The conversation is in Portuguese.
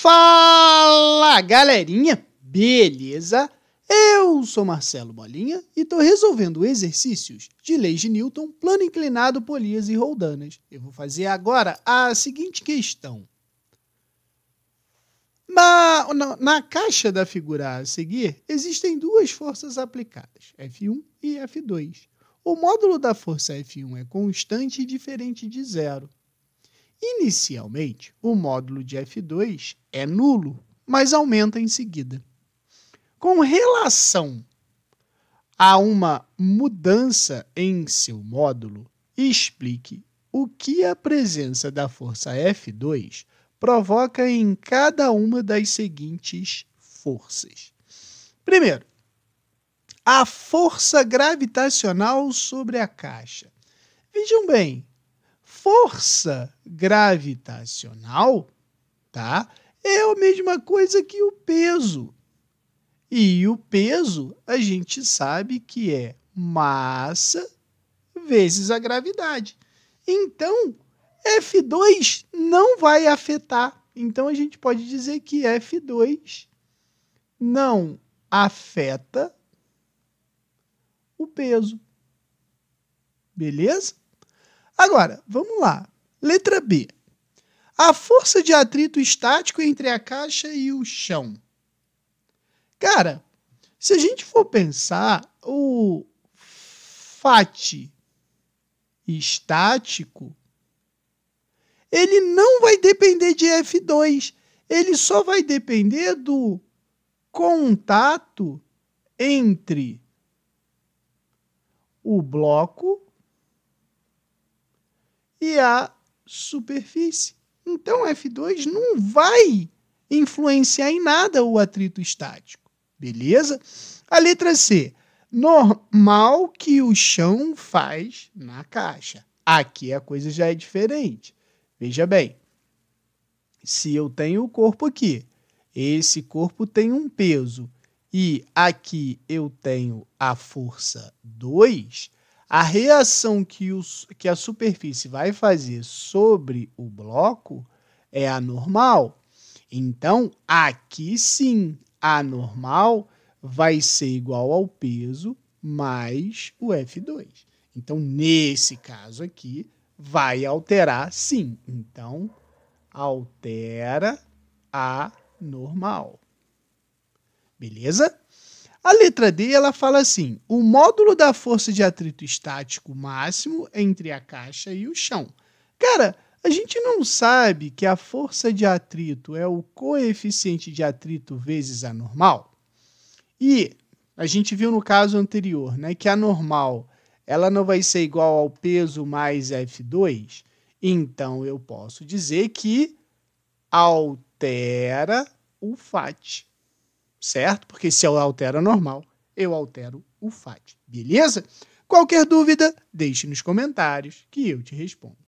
Fala galerinha, beleza? Eu sou Marcelo Bolinha e estou resolvendo exercícios de leis de Newton, plano inclinado, polias e roldanas. Eu vou fazer agora a seguinte questão. Na, na, na caixa da figura a seguir, existem duas forças aplicadas, F1 e F2. O módulo da força F1 é constante e diferente de zero. Inicialmente, o módulo de F2 é nulo, mas aumenta em seguida. Com relação a uma mudança em seu módulo, explique o que a presença da força F2 provoca em cada uma das seguintes forças. Primeiro, a força gravitacional sobre a caixa. Vejam bem, força gravitacional, tá? É a mesma coisa que o peso. E o peso, a gente sabe que é massa vezes a gravidade. Então, F2 não vai afetar. Então, a gente pode dizer que F2 não afeta o peso. Beleza? Agora, vamos lá. Letra B. A força de atrito estático entre a caixa e o chão. Cara, se a gente for pensar, o FAT estático, ele não vai depender de F2, ele só vai depender do contato entre o bloco e a superfície. Então, F2 não vai influenciar em nada o atrito estático, beleza? A letra C, normal que o chão faz na caixa. Aqui a coisa já é diferente. Veja bem, se eu tenho o corpo aqui, esse corpo tem um peso, e aqui eu tenho a força 2, a reação que, os, que a superfície vai fazer sobre o bloco é a normal. Então, aqui sim, a normal vai ser igual ao peso mais o F2. Então, nesse caso aqui, vai alterar sim. Então, altera a normal. Beleza? A letra D ela fala assim: o módulo da força de atrito estático máximo entre a caixa e o chão. Cara, a gente não sabe que a força de atrito é o coeficiente de atrito vezes a normal? E a gente viu no caso anterior, né, que a normal ela não vai ser igual ao peso mais F2. Então eu posso dizer que altera o FAT certo? Porque se eu altero a normal, eu altero o FAT, beleza? Qualquer dúvida, deixe nos comentários que eu te respondo.